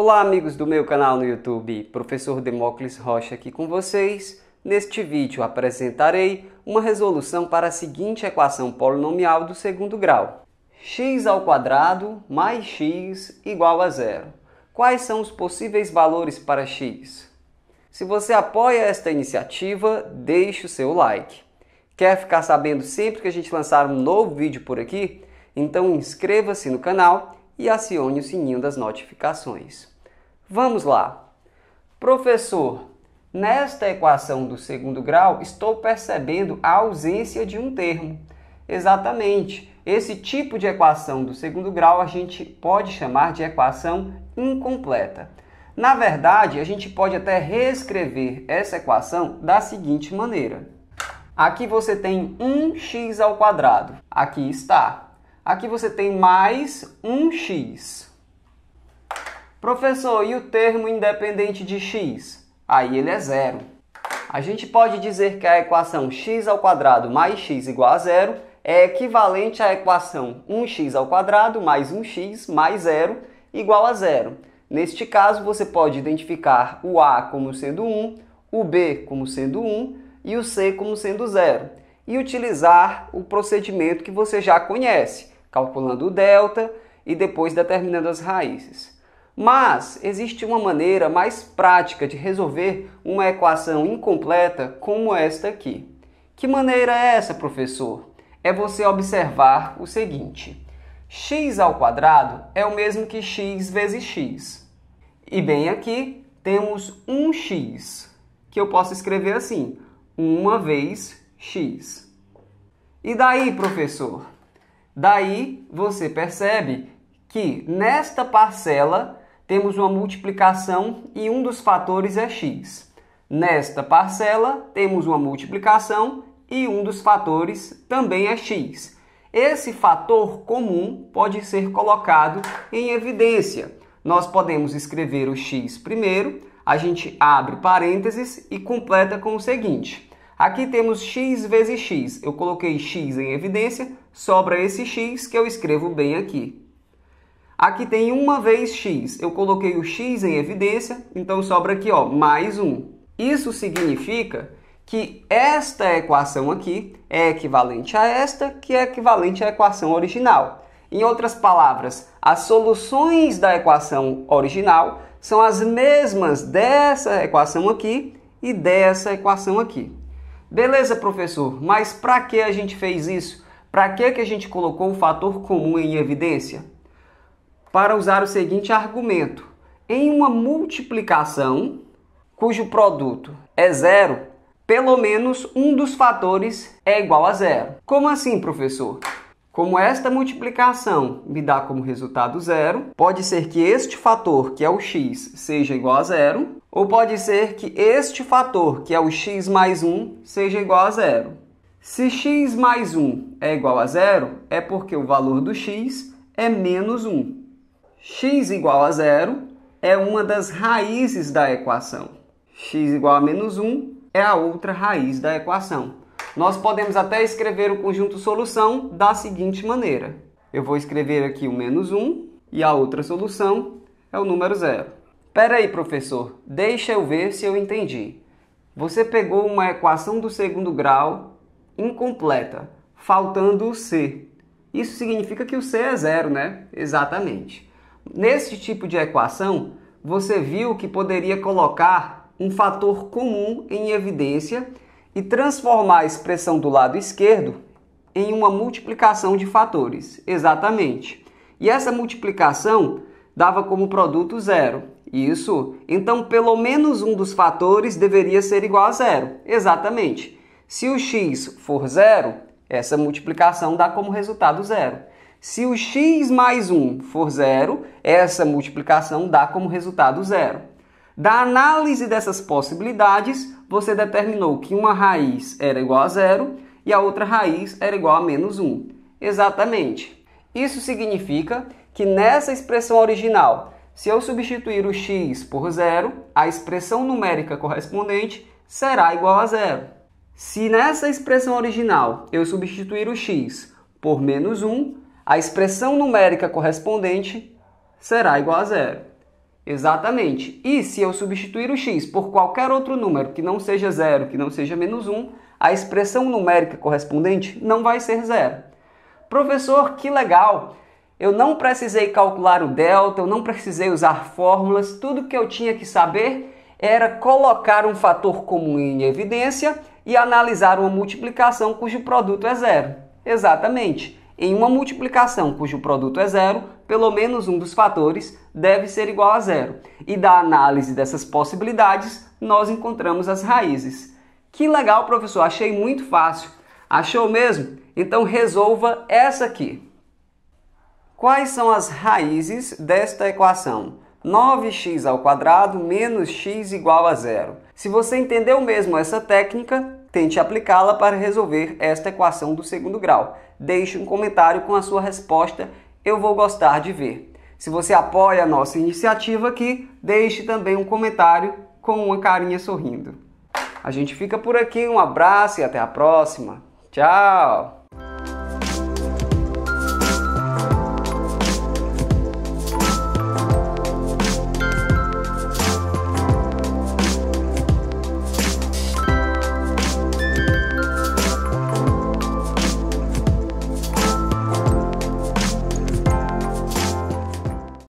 Olá, amigos do meu canal no YouTube, professor Demócles Rocha aqui com vocês. Neste vídeo apresentarei uma resolução para a seguinte equação polinomial do segundo grau. x ao quadrado mais x igual a zero. Quais são os possíveis valores para x? Se você apoia esta iniciativa, deixe o seu like. Quer ficar sabendo sempre que a gente lançar um novo vídeo por aqui? Então inscreva-se no canal e acione o sininho das notificações. Vamos lá! Professor, nesta equação do segundo grau estou percebendo a ausência de um termo. Exatamente. Esse tipo de equação do segundo grau a gente pode chamar de equação incompleta. Na verdade, a gente pode até reescrever essa equação da seguinte maneira. Aqui você tem 1x ao quadrado. Aqui está Aqui você tem mais um x. Professor, e o termo independente de x? Aí ele é zero. A gente pode dizer que a equação x ao quadrado mais x igual a zero é equivalente à equação 1x ao quadrado mais 1x mais zero igual a zero. Neste caso, você pode identificar o a como sendo 1, o b como sendo 1 e o c como sendo zero e utilizar o procedimento que você já conhece, calculando o delta e depois determinando as raízes. Mas existe uma maneira mais prática de resolver uma equação incompleta como esta aqui. Que maneira é essa, professor? É você observar o seguinte: x ao quadrado é o mesmo que x vezes x. E bem aqui temos um x, que eu posso escrever assim: uma vez x. E daí, professor? Daí você percebe que nesta parcela temos uma multiplicação e um dos fatores é x. Nesta parcela temos uma multiplicação e um dos fatores também é x. Esse fator comum pode ser colocado em evidência. Nós podemos escrever o x primeiro, a gente abre parênteses e completa com o seguinte. Aqui temos x vezes x. Eu coloquei x em evidência sobra esse x que eu escrevo bem aqui. Aqui tem uma vez x, eu coloquei o x em evidência, então sobra aqui ó, mais 1. Isso significa que esta equação aqui é equivalente a esta, que é equivalente à equação original. Em outras palavras, as soluções da equação original são as mesmas dessa equação aqui e dessa equação aqui. Beleza, professor, mas para que a gente fez isso? Para que, que a gente colocou o fator comum em evidência? Para usar o seguinte argumento: em uma multiplicação cujo produto é zero, pelo menos um dos fatores é igual a zero. Como assim, professor? Como esta multiplicação me dá como resultado zero, pode ser que este fator, que é o x, seja igual a zero, ou pode ser que este fator, que é o x mais 1, seja igual a zero. Se x mais 1 é igual a zero, é porque o valor do x é menos 1. x igual a zero é uma das raízes da equação. x igual a menos 1 é a outra raiz da equação. Nós podemos até escrever o conjunto solução da seguinte maneira. Eu vou escrever aqui o menos 1 e a outra solução é o número zero. Espera aí, professor, deixa eu ver se eu entendi. Você pegou uma equação do segundo grau incompleta, faltando o C. Isso significa que o C é zero, né? Exatamente. Neste tipo de equação, você viu que poderia colocar um fator comum em evidência e transformar a expressão do lado esquerdo em uma multiplicação de fatores. Exatamente. E essa multiplicação dava como produto zero. Isso. Então, pelo menos um dos fatores deveria ser igual a zero. Exatamente. Se o x for zero, essa multiplicação dá como resultado zero. Se o x mais 1 for zero, essa multiplicação dá como resultado zero. Da análise dessas possibilidades, você determinou que uma raiz era igual a zero e a outra raiz era igual a menos 1. Exatamente. Isso significa que nessa expressão original, se eu substituir o x por zero, a expressão numérica correspondente será igual a zero. Se nessa expressão original eu substituir o x por menos 1, a expressão numérica correspondente será igual a zero. Exatamente. E se eu substituir o x por qualquer outro número que não seja zero, que não seja menos 1, a expressão numérica correspondente não vai ser zero. Professor, que legal! Eu não precisei calcular o delta, eu não precisei usar fórmulas, tudo que eu tinha que saber era colocar um fator comum em evidência e analisar uma multiplicação cujo produto é zero. Exatamente. Em uma multiplicação cujo produto é zero, pelo menos um dos fatores deve ser igual a zero. E da análise dessas possibilidades, nós encontramos as raízes. Que legal, professor, achei muito fácil. Achou mesmo? Então resolva essa aqui. Quais são as raízes desta equação? 9x ao quadrado menos x igual a zero. Se você entendeu mesmo essa técnica, tente aplicá-la para resolver esta equação do segundo grau. Deixe um comentário com a sua resposta, eu vou gostar de ver. Se você apoia a nossa iniciativa aqui, deixe também um comentário com uma carinha sorrindo. A gente fica por aqui, um abraço e até a próxima. Tchau!